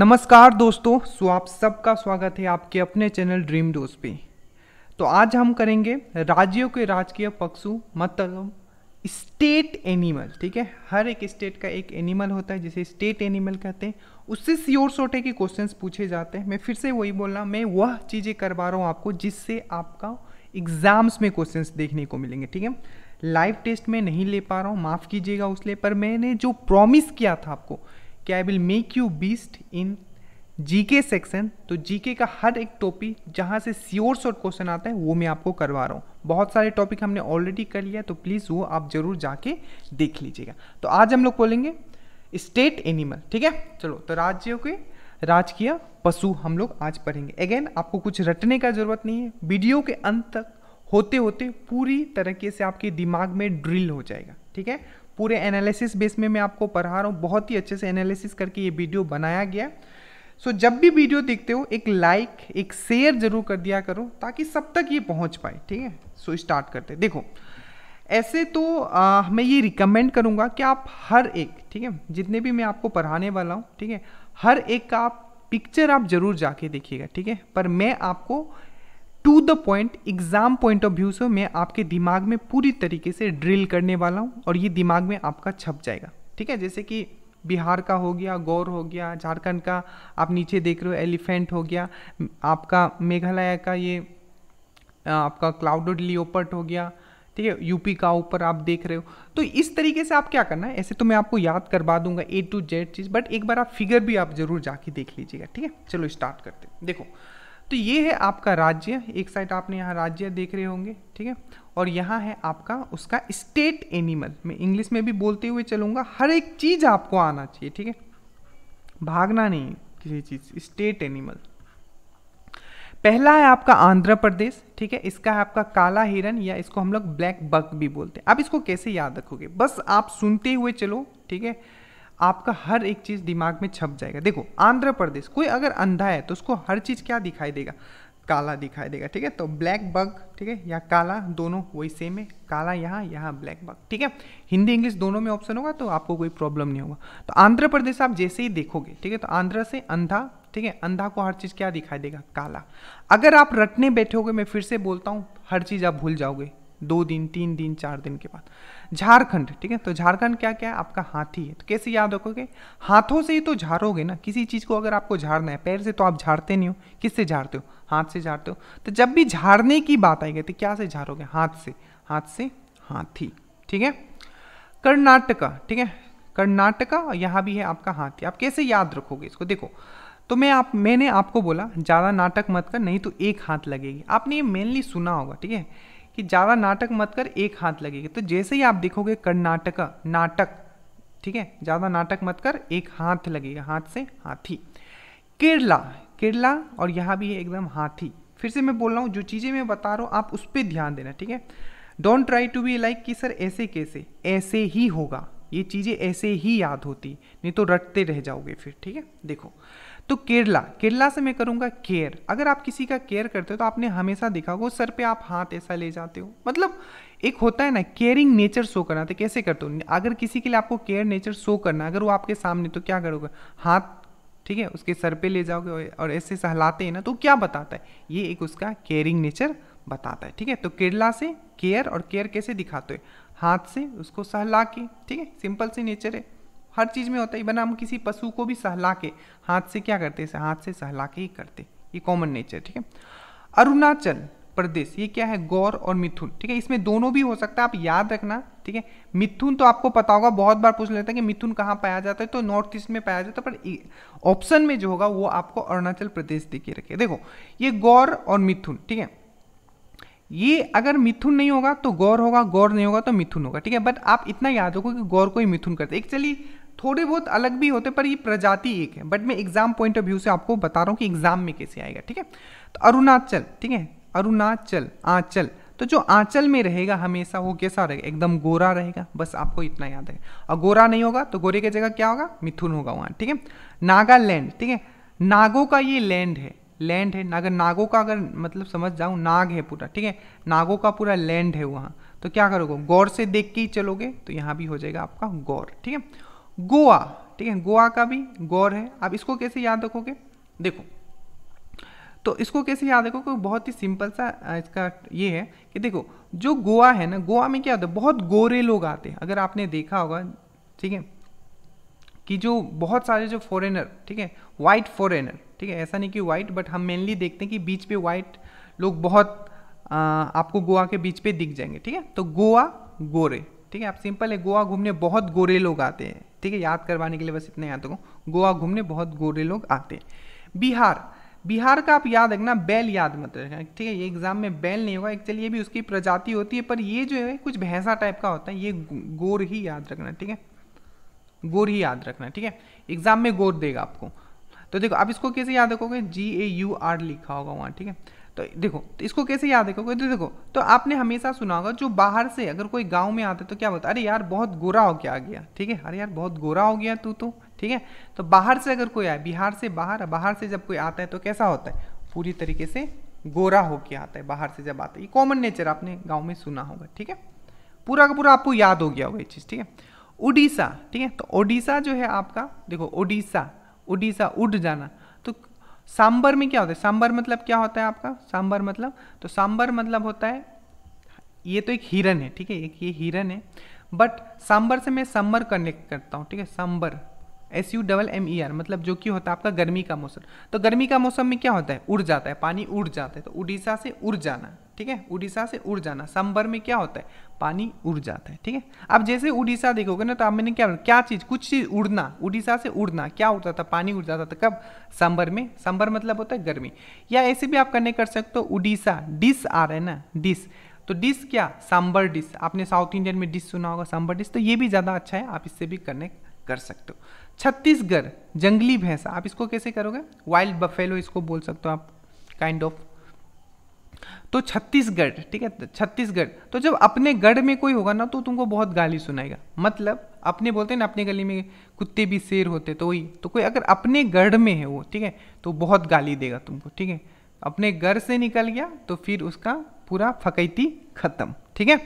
नमस्कार दोस्तों सो आप सबका स्वागत है आपके अपने चैनल ड्रीम डोज पे तो आज हम करेंगे राज्यों के राजकीय पक्षु मतलब स्टेट एनिमल ठीक है हर एक स्टेट का एक एनिमल होता है जिसे स्टेट एनिमल कहते हैं उससे सी शॉर्ट है के क्वेश्चंस पूछे जाते हैं मैं फिर से वही बोल रहा मैं वह चीज़ें करवा रहा हूँ आपको जिससे आपका एग्ज़ाम्स में क्वेश्चंस देखने को मिलेंगे ठीक है लाइव टेस्ट में नहीं ले पा रहा हूँ माफ़ कीजिएगा उस पर मैंने जो प्रॉमिस किया था आपको कि I will make you beast in GK section तो जीके का हर एक टॉपिक जहाँ से श्योर शॉर्ट क्वेश्चन आता है वो मैं आपको करवा रहा हूँ बहुत सारे टॉपिक हमने ऑलरेडी कर लिया तो प्लीज़ वो आप ज़रूर जाके देख लीजिएगा तो आज हम लोग बोलेंगे स्टेट एनिमल ठीक है चलो तो राज्यों के राजकीय पशु हम लोग आज पढ़ेंगे अगेन आपको कुछ रटने का ज़रूरत नहीं है वीडियो के अंत तक होते होते पूरी तरीके से आपके दिमाग में ड्रिल हो जाएगा ठीक है पूरे एनालिसिस बेस में मैं आपको पढ़ा रहा हूँ बहुत ही अच्छे से एनालिसिस करके ये वीडियो बनाया गया सो so, जब भी वीडियो देखते हो एक लाइक एक शेयर जरूर कर दिया करो ताकि सब तक ये पहुंच पाए ठीक है सो स्टार्ट करते देखो ऐसे तो आ, मैं ये रिकमेंड करूँगा कि आप हर एक ठीक है जितने भी मैं आपको पढ़ाने वाला हूँ ठीक है हर एक का आप पिक्चर आप जरूर जाके देखिएगा ठीक है पर मैं आपको to the point exam point of view से मैं आपके दिमाग में पूरी तरीके से ड्रिल करने वाला हूँ और ये दिमाग में आपका छप जाएगा ठीक है जैसे कि बिहार का हो गया गौर हो गया झारखंड का आप नीचे देख रहे हो एलिफेंट हो गया आपका मेघालय का ये आपका क्लाउडेड लियोपर्ट हो गया ठीक है यूपी का ऊपर आप देख रहे हो तो इस तरीके से आप क्या करना है ऐसे तो मैं आपको याद करवा दूंगा ए टू जेड चीज़ बट एक बार आप फिगर भी आप जरूर जाके देख लीजिएगा ठीक है चलो स्टार्ट करते हैं देखो तो ये है आपका राज्य एक साइड आपने यहाँ राज्य देख रहे होंगे ठीक है और यहाँ है आपका उसका स्टेट एनिमल मैं इंग्लिश में भी बोलते हुए चलूंगा हर एक चीज़ आपको आना चाहिए ठीक है भागना नहीं किसी चीज़ स्टेट एनिमल पहला है आपका आंध्र प्रदेश ठीक है इसका है आपका काला हिरन या इसको हम लोग ब्लैक बक भी बोलते हैं आप इसको कैसे याद रखोगे बस आप सुनते हुए चलो ठीक है आपका हर एक चीज़ दिमाग में छप जाएगा देखो आंध्र प्रदेश कोई अगर अंधा है तो उसको हर चीज़ क्या दिखाई देगा काला दिखाई देगा ठीक है तो ब्लैक बग ठीक है या काला दोनों वही सेम है काला यहाँ यहाँ ब्लैक बग ठीक है हिंदी इंग्लिश दोनों में ऑप्शन होगा तो आपको कोई प्रॉब्लम नहीं होगा तो आंध्र प्रदेश आप जैसे ही देखोगे ठीक है तो आंध्र से अंधा ठीक है अंधा को हर चीज़ क्या दिखाई देगा काला अगर आप रटने बैठोगे मैं फिर से बोलता हूँ हर चीज़ आप भूल जाओगे दो दिन तीन दिन चार दिन के बाद झारखंड ठीक है तो झारखंड क्या क्या है आपका हाथी है तो कैसे याद रखोगे हाथों से ही तो झाड़ोगे ना किसी चीज़ को अगर आपको झाड़ना है पैर से तो आप झाड़ते नहीं हो किससे झाड़ते हो हाथ से झाड़ते हो तो जब भी झाड़ने की बात आएगी तो क्या से झाड़ोगे हाथ से हाथ से हाथी ठीक है कर्नाटका ठीक है कर्नाटका यहाँ भी है आपका हाथी आप कैसे याद रखोगे इसको देखो तो मैं आप मैंने आपको बोला ज़्यादा नाटक मत कर नहीं तो एक हाथ लगेगी आपने ये मेनली सुना होगा ठीक है कि ज़्यादा नाटक मत कर एक हाथ लगेगी तो जैसे ही आप देखोगे कर्नाटक नाटक ठीक है ज़्यादा नाटक मत कर एक हाथ लगेगा हाथ से हाथी केरला केरला और यहाँ भी है एकदम हाथी फिर से मैं बोल रहा हूँ जो चीज़ें मैं बता रहा हूँ आप उस पर ध्यान देना ठीक है don't try to be like कि सर ऐसे कैसे ऐसे ही होगा ये चीज़ें ऐसे ही याद होती नहीं तो रटते रह जाओगे फिर ठीक है देखो तो केरला केरला से मैं करूँगा केयर अगर आप किसी का केयर करते हो तो आपने हमेशा देखा होगा सर पे आप हाथ ऐसा ले जाते हो मतलब एक होता है ना केयरिंग नेचर शो करना तो कैसे करते हो अगर किसी के लिए आपको केयर नेचर शो करना है अगर वो आपके सामने तो क्या करोगे हाथ ठीक है उसके सर पे ले जाओगे और ऐसे सहलाते हैं ना तो क्या बताता है ये एक उसका केयरिंग नेचर बताता है ठीक है तो केरला से केयर और केयर कैसे दिखाते हैं हाथ से उसको सहला के ठीक है सिंपल सी नेचर है हर चीज़ में होता है इवन हम किसी पशु को भी सहला के हाथ से क्या करते हैं हाथ से सहला के ही करते ये कॉमन नेचर ठीक है अरुणाचल प्रदेश ये क्या है गौर और मिथुन ठीक है इसमें दोनों भी हो सकता है आप याद रखना ठीक है मिथुन तो आपको पता होगा बहुत बार पूछ लेता है कि मिथुन कहाँ पाया जाता है तो नॉर्थ ईस्ट में पाया जाता है पर ऑप्शन में जो होगा वो आपको अरुणाचल प्रदेश देखिए रखे देखो ये गौर और मिथुन ठीक है ये अगर मिथुन नहीं होगा तो गौर होगा गौर नहीं होगा तो मिथुन होगा ठीक है बट आप इतना याद रखो कि गौर को ही मिथुन करते एक चलिए थोड़े बहुत अलग भी होते पर ये प्रजाति एक है बट मैं एग्जाम पॉइंट ऑफ व्यू से आपको बता रहा हूँ कि एग्जाम में कैसे आएगा ठीक है तो अरुणाचल ठीक है अरुणाचल आंचल तो जो आंचल में रहेगा हमेशा वो कैसा रहेगा एकदम गोरा रहेगा बस आपको इतना याद है और गोरा नहीं होगा तो गोरे की जगह क्या होगा मिथुन होगा वहाँ ठीक है नागालैंड ठीक है नागो का ये लैंड है लैंड है अगर नागो का अगर मतलब समझ जाऊँ नाग है पूरा ठीक है नागो का पूरा लैंड है वहाँ तो क्या करोगे गौर से देख के ही चलोगे तो यहाँ भी हो जाएगा आपका गौर ठीक है गोवा ठीक है गोवा का भी गौर है आप इसको कैसे याद रखोगे देखो तो इसको कैसे याद रखोगे बहुत ही सिंपल सा इसका ये है कि देखो जो गोवा है ना गोवा में क्या होता है बहुत गोरे लोग आते हैं अगर आपने देखा होगा ठीक है कि जो बहुत सारे जो फॉरेनर ठीक है वाइट फॉरेनर ठीक है ऐसा नहीं कि वाइट बट हम मेनली देखते हैं कि बीच पे वाइट लोग बहुत आ, आपको गोवा के बीच पे दिख जाएंगे ठीक है तो गोवा गोरे ठीक है आप सिंपल है गोवा घूमने बहुत गोरे लोग आते हैं ठीक है याद करवाने के लिए बस इतना याद रखो गोवा घूमने बहुत गोरे लोग आते हैं बिहार बिहार का आप याद रखना बैल याद मत रखना ठीक है ये एग्जाम में बैल नहीं होगा एक्चुअली ये भी उसकी प्रजाति होती है पर ये जो है कुछ भैंसा टाइप का होता है ये गोर ही याद रखना ठीक है गोर ही याद रखना ठीक है एग्जाम में गोर देगा आपको तो देखो आप इसको कैसे याद रखोगे जी ए यू आर लिखा होगा वहाँ ठीक है तो देखो तो इसको कैसे याद है तो देखो तो आपने हमेशा सुना होगा जो बाहर से अगर कोई गांव में आता है तो क्या बोलता अरे यार बहुत गोरा हो क्या आ गया ठीक है अरे यार बहुत गोरा हो गया तू तो ठीक है तो बाहर से अगर कोई आए बिहार से बाहर बाहर से जब कोई आता है तो कैसा होता है पूरी तरीके से गोरा होके आता है बाहर से जब आता है ये कॉमन नेचर आपने गाँव में सुना होगा ठीक है पूरा का पूरा आपको याद हो गया होगा ये चीज़ ठीक है उड़ीसा ठीक है तो ओडिशा जो है आपका देखो ओडिशा उड़ीसा उड़ जाना सांबर में क्या होता है सांबर मतलब क्या होता है आपका सांबर मतलब तो सांबर मतलब होता है ये तो एक हिरन है ठीक है एक ये हिरन है बट सांबर से मैं समर कनेक्ट करता हूँ ठीक है sambar S U double M E R मतलब जो कि होता है आपका गर्मी का मौसम तो गर्मी का मौसम में क्या होता है उड़ जाता है पानी उड़ जाता है तो उड़ीसा से उड़ जाना ठीक है उड़ीसा से उड़ जाना संबर में क्या होता है पानी उड़ जाता है ठीक है अब जैसे उड़ीसा देखोगे ना तो आप मैंने क्या क्या चीज़ कुछ चीज़ उड़ना उड़ीसा से उड़ना क्या उड़ता था पानी उड़ जाता था कब संबर में संबर मतलब होता है गर्मी या ऐसे भी आप कनेक्ट कर सकते हो उड़ीसा डिस आ रहा है ना डिस तो डिश क्या सांबर डिस आपने साउथ इंडियन में डिस सुना होगा सांबर डिश तो ये भी ज़्यादा अच्छा है आप इससे भी कनेक्ट कर सकते हो छत्तीसगढ़ जंगली भैंसा आप इसको कैसे करोगे वाइल्ड बफेलो इसको बोल सकते हो आप काइंड ऑफ तो छत्तीसगढ़ ठीक है छत्तीसगढ़ तो जब अपने गढ़ में कोई होगा ना तो तुमको बहुत गाली सुनाएगा मतलब अपने बोलते हैं ना अपने गली में कुत्ते भी शेर होते तो वही तो कोई अगर अपने गढ़ में है वो ठीक है तो बहुत गाली देगा तुमको ठीक है अपने घर से निकल गया तो फिर उसका पूरा फकैती खत्म ठीक है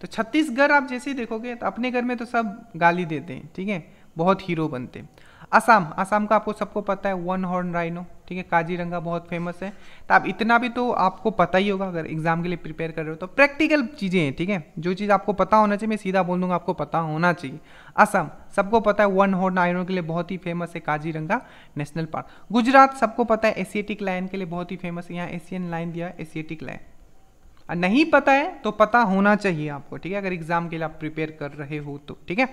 तो छत्तीसगढ़ आप जैसे ही देखोगे तो अपने घर में तो सब गाली देते हैं ठीक है बहुत हीरो बनते हैं असम असम का आपको सबको पता है वन हॉर्न राइनो ठीक है काजीरंगा बहुत फेमस है तो आप इतना भी तो आपको पता ही होगा अगर एग्जाम के लिए प्रिपेयर कर रहे हो तो प्रैक्टिकल चीज़ें हैं ठीक है जो चीज़ आपको पता होना चाहिए मैं सीधा बोल दूंगा आपको पता होना चाहिए असम सबको पता है वन हॉर्न राइनो के लिए बहुत ही फेमस है काजीरंगा नेशनल पार्क गुजरात सबको पता है एशियाटिक लाइन के लिए बहुत ही फेमस है यहाँ एशियन लाइन दिया एशियाटिक लाइन नहीं पता है तो पता होना चाहिए आपको ठीक है अगर एग्जाम के लिए आप प्रिपेयर कर रहे हो तो ठीक है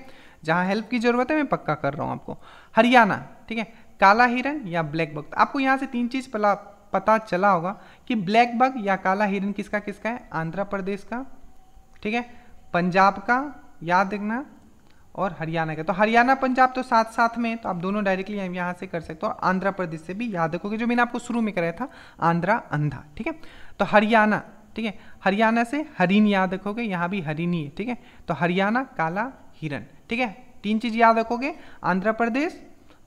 जहाँ हेल्प की ज़रूरत है मैं पक्का कर रहा हूँ आपको हरियाणा ठीक है काला हिरन या ब्लैक बग आपको यहाँ से तीन चीज़ पला पता चला होगा कि ब्लैक बग या काला हिरन किसका किसका है आंध्र प्रदेश का ठीक है पंजाब का याद रखना और हरियाणा का तो हरियाणा पंजाब तो साथ साथ में तो आप दोनों डायरेक्टली यहाँ से कर सकते हो आंध्र प्रदेश से भी याद रखोगे जो मैंने आपको शुरू में कराया था आंध्रा अंधा ठीक है तो हरियाणा ठीक है हरियाणा से हरिन याद रखोगे यहाँ भी हरिनी है ठीक है तो हरियाणा काला हिरन ठीक है तीन चीज़ याद रखोगे आंध्र प्रदेश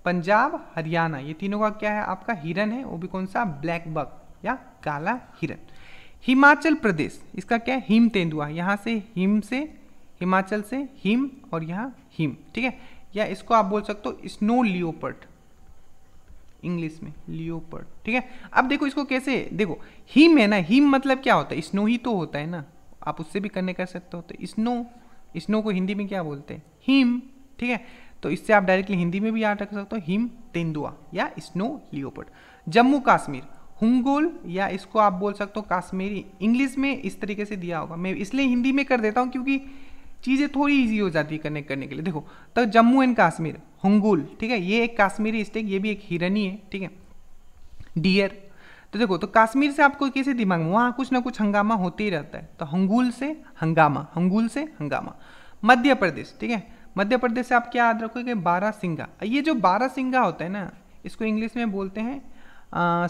पंजाब हरियाणा ये तीनों का क्या है आपका हिरन है वो भी कौन सा ब्लैक बग या काला हिरन हिमाचल प्रदेश इसका क्या है हिम तेंदुआ यहाँ से हिम से हिमाचल से हिम और यहाँ हिम ठीक है या इसको आप बोल सकते हो स्नो लियोपर्ट इंग्लिश में लियोपर्ट ठीक है अब देखो इसको कैसे देखो हिम है ना हिम मतलब क्या होता है स्नो ही तो होता है ना आप उससे भी करने कर सकते हो तो स्नो स्नो को हिंदी में क्या बोलते हैं हिम ठीक है तो इससे आप डायरेक्टली हिंदी में भी याद रख सकते हो हिम तेंदुआ या स्नो लियोपर्ड जम्मू कश्मीर हुंगोल या इसको आप बोल सकते हो काश्मीरी इंग्लिश में इस तरीके से दिया होगा मैं इसलिए हिंदी में कर देता हूँ क्योंकि चीज़ें थोड़ी इजी हो जाती है कनेक्ट करने के लिए देखो तो जम्मू एंड कश्मीर हुंगुल ठीक है ये एक काश्मीरी स्टेक ये भी एक हिरनी है ठीक है डियर तो देखो तो कश्मीर से आपको कैसे दिमाग में वहाँ कुछ ना कुछ हंगामा होते ही रहता है तो हंगुल से हंगामा हंगुल से हंगामा मध्य प्रदेश ठीक है मध्य प्रदेश से आप क्या याद रखोगे बारह सिंगा ये जो बारह सिंगा होता है ना इसको इंग्लिश में बोलते हैं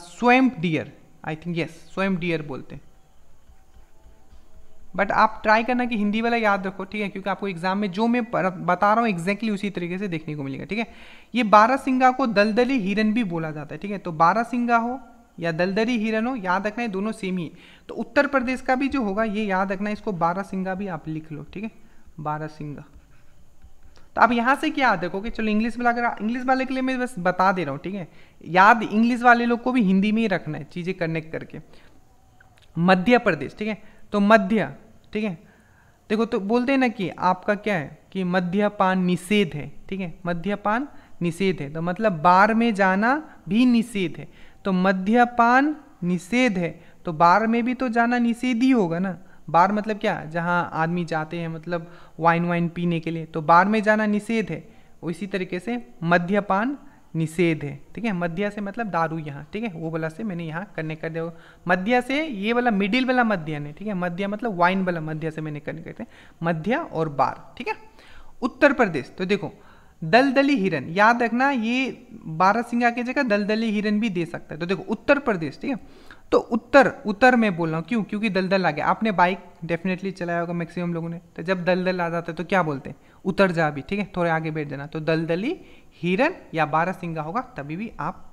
swamp deer I think yes swamp deer बोलते हैं बट आप ट्राई करना कि हिंदी वाला याद रखो ठीक है क्योंकि आपको एग्जाम में जो मैं बता रहा हूँ एग्जैक्टली उसी तरीके से देखने को मिलेगा ठीक है ये बारह सिंगा को दलदली हिरन भी बोला जाता है ठीक है तो बारह सिंगा हो या दलदली हिरन हो याद रखना है दोनों सेम ही है तो उत्तर प्रदेश का भी जो होगा ये याद रखना है इसको बारह सिंगा भी आप लिख लो ठीक है बारह सिंगा तो अब यहाँ से क्या देखो कि चलो इंग्लिश वाला अगर इंग्लिश वाले के लिए मैं बस बता दे रहा हूँ ठीक है याद इंग्लिश वाले लोग को भी हिंदी में ही रखना है चीज़ें कनेक्ट करके मध्य प्रदेश ठीक है तो मध्य ठीक है देखो तो बोलते हैं ना कि आपका क्या है कि मध्यपान निषेध है ठीक है मध्यपान निषेध है तो मतलब बार में जाना भी निषेध है तो मध्यपान निषेध है तो बार में भी तो जाना निषेध ही होगा ना बार मतलब क्या जहाँ आदमी जाते हैं मतलब वाइन वाइन पीने के लिए तो बार में जाना निषेध है इसी तरीके से मध्यपान निषेध है ठीक है मध्य से मतलब दारू यहाँ ठीक है वो वाला से मैंने यहाँ करने कर दिया मध्य से ये वाला मिडिल वाला मध्य ने ठीक है मध्य मतलब वाइन वाला मध्य से मैंने कर दिया मध्य और बार ठीक है उत्तर प्रदेश तो देखो दलदली हिरन याद रखना ये बारह सिंगा की जगह दलदली हिरन भी दे सकता है तो देखो उत्तर प्रदेश ठीक है तो उत्तर उत्तर में बोल रहा हूँ क्यों क्योंकि दलदल आ गया आपने बाइक डेफिनेटली चलाया होगा मैक्सिमम लोगों ने तो जब दलदल आ जाता है तो क्या बोलते हैं उतर जा भी ठीक है थोड़े आगे बैठ जाना तो दलदली हिरन या बारह सिंगा होगा तभी भी आप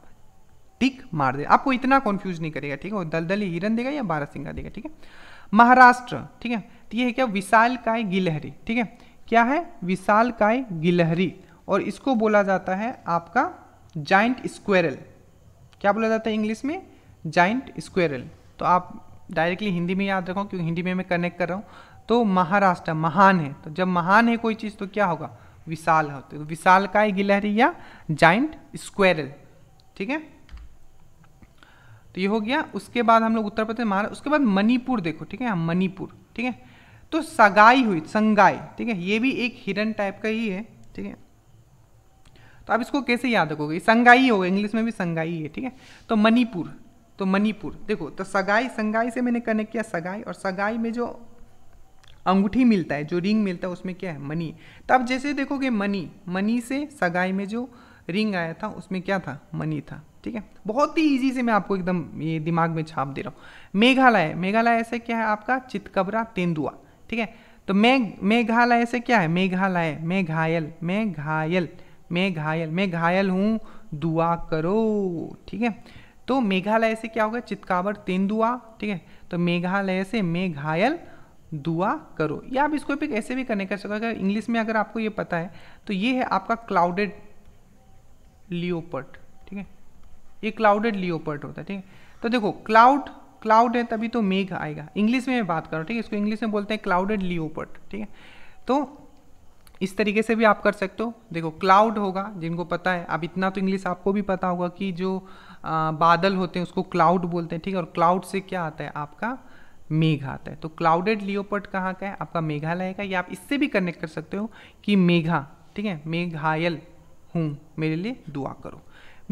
टिक मार दे आपको इतना कन्फ्यूज नहीं करेगा ठीक है दलदली हिरन देगा या बारह सिंगा देगा ठीक है महाराष्ट्र ठीक है तो ये है क्या विशाल काय गिलहरी ठीक है क्या है विशाल काय गिलहरी और इसको बोला जाता है आपका जाइंट स्क्वेरल क्या बोला जाता है इंग्लिश में जाइंट स्क्वेरल तो आप डायरेक्टली हिंदी में याद रखो क्योंकि हिंदी में मैं कनेक्ट कर रहा हूँ तो महाराष्ट्र महान है तो जब महान है कोई चीज़ तो क्या होगा विशाल होते तो विशाल का ही गिलहरी या जाइंट स्क्वेरल ठीक है तो ये हो गया उसके बाद हम लोग उत्तर प्रदेश महाराष्ट्र उसके बाद मणिपुर देखो ठीक है मणिपुर ठीक है तो सगाई हुई संगाई ठीक है ये भी एक हिरन टाइप का ही है ठीक है तो आप इसको कैसे याद रखोगे संगाई होगा इंग्लिश में भी संगाई है ठीक है तो मणिपुर तो मणिपुर देखो तो सगाई संगाई से मैंने कनेक्ट किया सगाई और सगाई में जो अंगूठी मिलता है जो रिंग मिलता है उसमें क्या है मनी तो आप जैसे देखोगे मनी मनी से सगाई में जो रिंग आया था उसमें क्या था मनी था ठीक है बहुत ही ईजी से मैं आपको एकदम ये दिमाग में छाप दे रहा हूँ मेघालय मेघालय ऐसे क्या है आपका चितकबरा तेंदुआ ठीक है तो मेघ मेघालय से क्या है मेघालय मेघायल मेघायल मैं घायल मैं घायल हूँ दुआ करो ठीक है तो मेघालय से क्या होगा चितकावर तेंदुआ ठीक है तो मेघालय से मैं घायल दुआ करो या आप इसको भी ऐसे भी करने कर सकते अगर इंग्लिश में अगर आपको ये पता है तो ये है आपका क्लाउडेड लियोपर्ट ठीक है ये क्लाउडेड लियोपर्ट होता है ठीक है तो देखो क्लाउड क्लाउड है तभी तो मेघ आएगा इंग्लिश में मैं बात कर रहा हूँ ठीक है इसको इंग्लिश में बोलते हैं क्लाउडेड लियोपर्ट ठीक है तो इस तरीके से भी आप कर सकते हो देखो क्लाउड होगा जिनको पता है अब इतना तो इंग्लिश आपको भी पता होगा कि जो आ, बादल होते हैं उसको क्लाउड बोलते हैं ठीक है और क्लाउड से क्या आता है आपका मेघ आता है तो क्लाउडेड लियोपर्ट कहाँ का है आपका मेघालय का या आप इससे भी कनेक्ट कर सकते हो कि मेघा ठीक है मेघायल हूँ मेरे लिए दुआ करो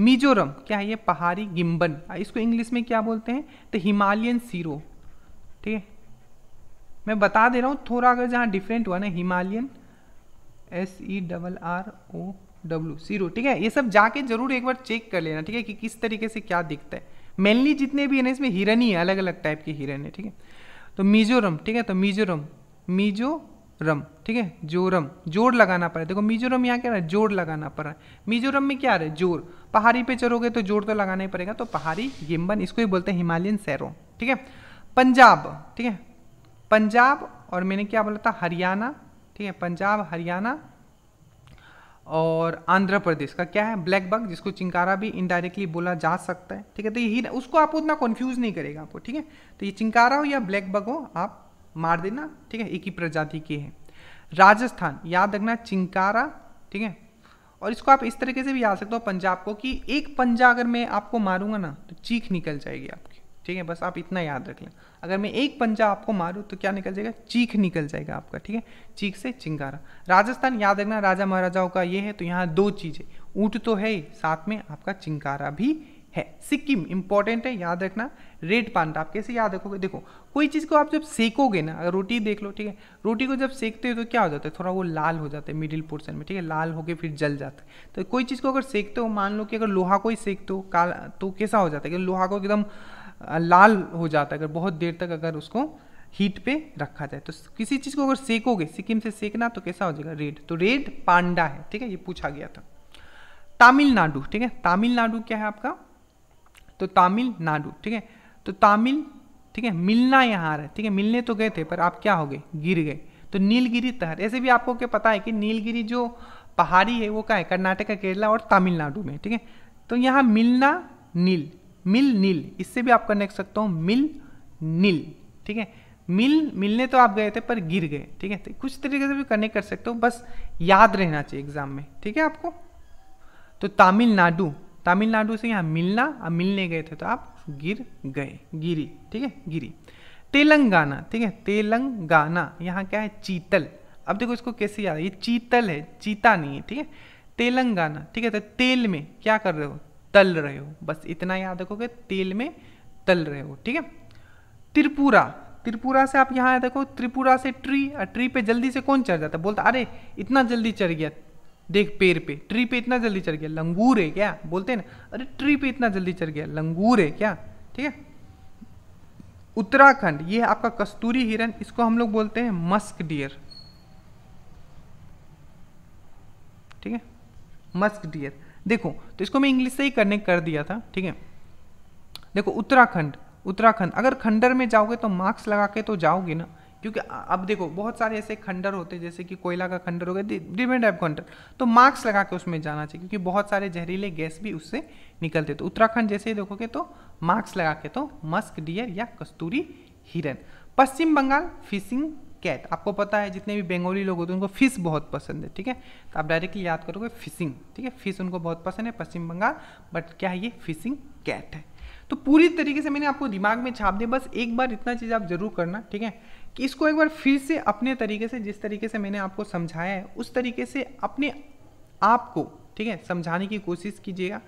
मिजोरम क्या है ये पहाड़ी गिम्बन इसको इंग्लिश में क्या बोलते हैं तो हिमालयन सीरो ठीक है मैं बता दे रहा हूँ थोड़ा अगर जहाँ डिफरेंट हुआ ना Himalayan S E double R O W serow ठीक है ये सब जाके जरूर एक बार चेक कर लेना ठीक है कि किस तरीके से क्या दिखता है मेनली जितने भी है ना इसमें हिरन ही है अलग अलग टाइप के हिरन है ठीक है तो मिजोरम ठीक है तो मिजोरम मिजोरम ठीक है जोरम जोर लगाना पड़ा देखो मिजोरम यहाँ क्या रहा है जोर लगाना पड़ रहा है मिजोरम में क्या आ रहा है जोर पहाड़ी पे चलोगे तो जोर तो लगाना ही पड़ेगा तो पहाड़ी गिम्बन इसको ही बोलते हैं हिमालयन सैरो ठीक है पंजाब ठीक है पंजाब और मैंने क्या बोला था हरियाणा ठीक है पंजाब हरियाणा और आंध्र प्रदेश का क्या है ब्लैक बग जिसको चिंकारा भी इनडायरेक्टली बोला जा सकता है ठीक है तो यही उसको आप उतना कन्फ्यूज नहीं करेगा आपको ठीक है तो ये चिंकारा हो या ब्लैक बग हो आप मार देना ठीक है एक ही प्रजाति के हैं राजस्थान याद रखना चिंकारा ठीक है और इसको आप इस तरीके से भी याद सकते हो पंजाब को कि एक पंजा अगर मैं आपको मारूंगा ना तो चीख निकल जाएगी आपकी ठीक है बस आप इतना याद रख लें अगर मैं एक पंजा आपको मारूँ तो क्या निकल जाएगा चीख निकल जाएगा आपका ठीक है चीख से चिंगारा राजस्थान याद रखना राजा महाराजाओं का ये है तो यहाँ दो चीज़ें ऊँट तो है ही साथ में आपका चिंकारा भी है सिक्किम इंपॉर्टेंट है याद रखना रेड पांडा आप कैसे याद रखोगे देखो कोई चीज़ को आप जब सेकोगे ना अगर रोटी देख लो ठीक है रोटी को जब सेकते हो तो क्या हो जाता है थोड़ा वो लाल हो जाता है मिडिल पोर्शन में ठीक है लाल होके फिर जल जाता है तो कोई चीज़ को अगर सेकते हो मान लो कि अगर लोहा को ही सेकते हो काला तो कैसा हो जाता है कि लोहा को एकदम लाल हो जाता है अगर बहुत देर तक अगर उसको हीट पे रखा जाए तो किसी चीज़ को अगर सेकोगे सिक्किम से सेकना तो कैसा हो जाएगा रेड तो रेड पांडा है ठीक है ये पूछा गया था तमिलनाडु ठीक है तमिलनाडु क्या है आपका तो तमिलनाडु ठीक है तो तमिल ठीक है मिलना यहाँ आ रहा है ठीक है मिलने तो गए थे पर आप क्या हो गए गिर गए तो नीलगिरी तहर ऐसे भी आपको क्या पता है कि नीलगिरी जो पहाड़ी है वो क्या है कर्नाटक केरला और तमिलनाडु में ठीक है तो यहाँ मिलना नील मिल नील इससे भी आप कनेक्ट सकता हूँ मिल नील ठीक है मिल मिलने तो आप गए थे पर गिर गए ठीक है तो कुछ तरीके से भी कनेक्ट कर सकते हो बस याद रहना चाहिए एग्जाम में ठीक है आपको तो तमिलनाडु तमिलनाडु से यहाँ मिलना और मिलने गए थे तो आप गिर गए गिरी ठीक है गिरी तेलंगाना ठीक है तेलंगाना यहाँ क्या है चीतल अब देखो इसको कैसे याद है ये चीतल है चीता नहीं है ठीक है तेलंगाना ठीक है तो तेल में क्या कर रहे हो तल रहे हो बस इतना याद रखोगे तेल में तल रहे हो ठीक है त्रिपुरा त्रिपुरा से आप यहाँ देखो त्रिपुरा से ट्री ट्री पे जल्दी से कौन चढ़ जाता है बोलता अरे इतना जल्दी चढ़ गया देख पेड़ पे ट्री पे इतना जल्दी चढ़ गया लंगूर है क्या बोलते हैं ना अरे ट्री पे इतना जल्दी चढ़ गया लंगूर है क्या ठीक है उत्तराखंड ये आपका कस्तूरी हिरन इसको हम लोग बोलते हैं मस्क डियर ठीक है मस्क डियर देखो तो इसको मैं इंग्लिश से ही कनेक्ट कर दिया था ठीक है देखो उत्तराखंड उत्तराखंड अगर खंडर में जाओगे तो मार्क्स लगा के तो जाओगे ना क्योंकि अब देखो बहुत सारे ऐसे खंडर होते हैं जैसे कि कोयला का खंडर हो गया डिफरेंट टाइप खंडर तो मार्क्स लगा के उसमें जाना चाहिए क्योंकि बहुत सारे जहरीले गैस भी उससे निकलते तो उत्तराखंड जैसे ही देखोगे तो मार्क्स लगा के तो मस्क डियर या कस्तूरी हिरन पश्चिम बंगाल फिशिंग कैट आपको पता है जितने भी बंगाली लोग होते हैं उनको फिश बहुत पसंद है ठीक है तो आप डायरेक्टली याद करोगे फिशिंग ठीक है फिश उनको बहुत पसंद है पश्चिम बंगाल बट क्या है ये फिशिंग कैट है तो पूरी तरीके से मैंने आपको दिमाग में छाप दिया बस एक बार इतना चीज़ आप जरूर करना ठीक है कि इसको एक बार फिर से अपने तरीके से जिस तरीके से मैंने आपको समझाया है उस तरीके से अपने आप को ठीक है समझाने की कोशिश कीजिएगा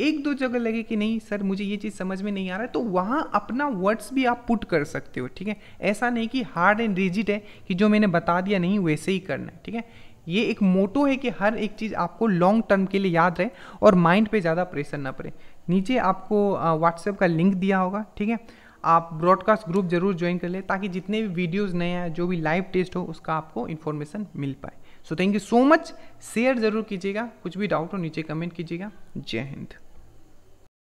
एक दो जगह लगे कि नहीं सर मुझे ये चीज़ समझ में नहीं आ रहा है तो वहाँ अपना वर्ड्स भी आप पुट कर सकते हो ठीक है ऐसा नहीं कि हार्ड एंड रिजिड है कि जो मैंने बता दिया नहीं वैसे ही करना है ठीक है ये एक मोटो है कि हर एक चीज़ आपको लॉन्ग टर्म के लिए याद रहे और माइंड पे ज़्यादा प्रेशर ना पड़े नीचे आपको व्हाट्सएप का लिंक दिया होगा ठीक है आप ब्रॉडकास्ट ग्रुप जरूर ज्वाइन कर लें ताकि जितने भी वीडियोस नए हैं जो भी लाइव टेस्ट हो उसका आपको इन्फॉर्मेशन मिल पाए so thank you so much share जरूर कीजिएगा कुछ भी डाउट हो नीचे कमेंट कीजिएगा जय हिंद